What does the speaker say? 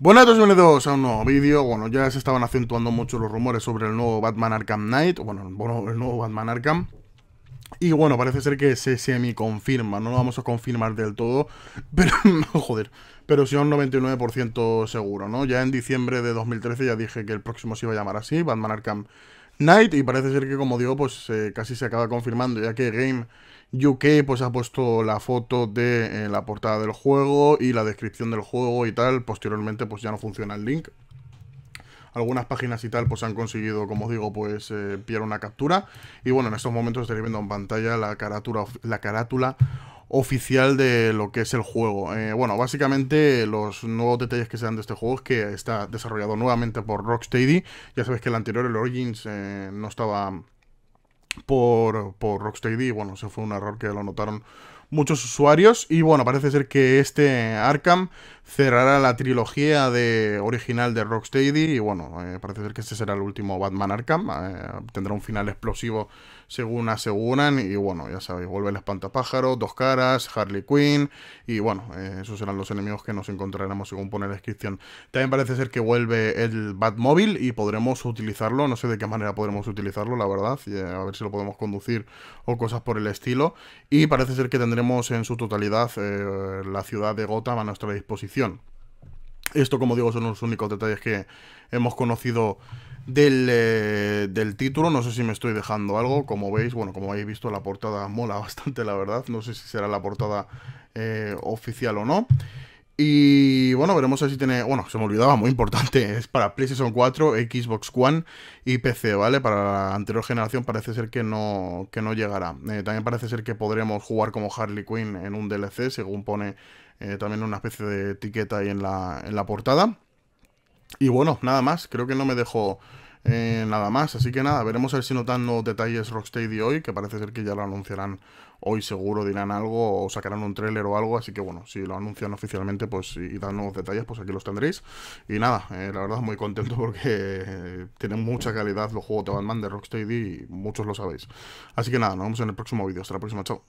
Buenas, bienvenidos a un nuevo vídeo. Bueno, ya se estaban acentuando mucho los rumores sobre el nuevo Batman Arkham Knight. Bueno, el nuevo Batman Arkham. Y bueno, parece ser que se semi-confirma. No lo vamos a confirmar del todo, pero joder. Pero sí un 99% seguro, ¿no? Ya en diciembre de 2013 ya dije que el próximo se iba a llamar así, Batman Arkham Night, y parece ser que como digo pues eh, casi se acaba confirmando ya que Game UK pues ha puesto la foto de eh, la portada del juego y la descripción del juego y tal, posteriormente pues ya no funciona el link. Algunas páginas y tal pues han conseguido, como digo, pues eh, pillar una captura. Y bueno, en estos momentos estaréis viendo en pantalla la carátula, la carátula oficial de lo que es el juego. Eh, bueno, básicamente los nuevos detalles que se dan de este juego es que está desarrollado nuevamente por Rocksteady. Ya sabes que el anterior, el Origins, eh, no estaba por, por Rocksteady. Bueno, se fue un error que lo notaron muchos usuarios. Y bueno, parece ser que este Arkham cerrará la trilogía de, original de Rocksteady y bueno, eh, parece ser que este será el último Batman Arkham, eh, tendrá un final explosivo según aseguran y bueno, ya sabéis, vuelve el espantapájaro, dos caras, Harley Quinn y bueno, eh, esos serán los enemigos que nos encontraremos según pone la descripción. También parece ser que vuelve el Batmóvil y podremos utilizarlo, no sé de qué manera podremos utilizarlo, la verdad, a ver si lo podemos conducir o cosas por el estilo y parece ser que tendremos en su totalidad la ciudad de Gotham a nuestra disposición esto, como digo, son los únicos detalles que hemos conocido eh, del, título. No sé si me estoy dejando algo. Como veis, bueno, como habéis visto, la portada mola bastante, la verdad. No sé si será la portada eh, oficial o no. Y bueno, veremos si tiene. Bueno, se me olvidaba, muy importante. Es para PlayStation 4, Xbox One y PC, ¿vale? Para la anterior generación parece ser que no, que no llegará. Eh, también parece ser que podremos jugar como Harley Quinn en un DLC, según pone eh, también una especie de etiqueta ahí en la, en la portada. Y bueno, nada más, creo que no me dejo eh, nada más, así que nada, veremos a ver si notan nuevos detalles Rocksteady hoy, que parece ser que ya lo anunciarán hoy seguro, dirán algo o sacarán un tráiler o algo, así que bueno, si lo anuncian oficialmente pues y, dan nuevos detalles, pues aquí los tendréis. Y nada, eh, la verdad muy contento porque tienen mucha calidad los juegos de Batman de Rocksteady y muchos lo sabéis. Así que nada, nos vemos en el próximo vídeo, hasta la próxima, chao.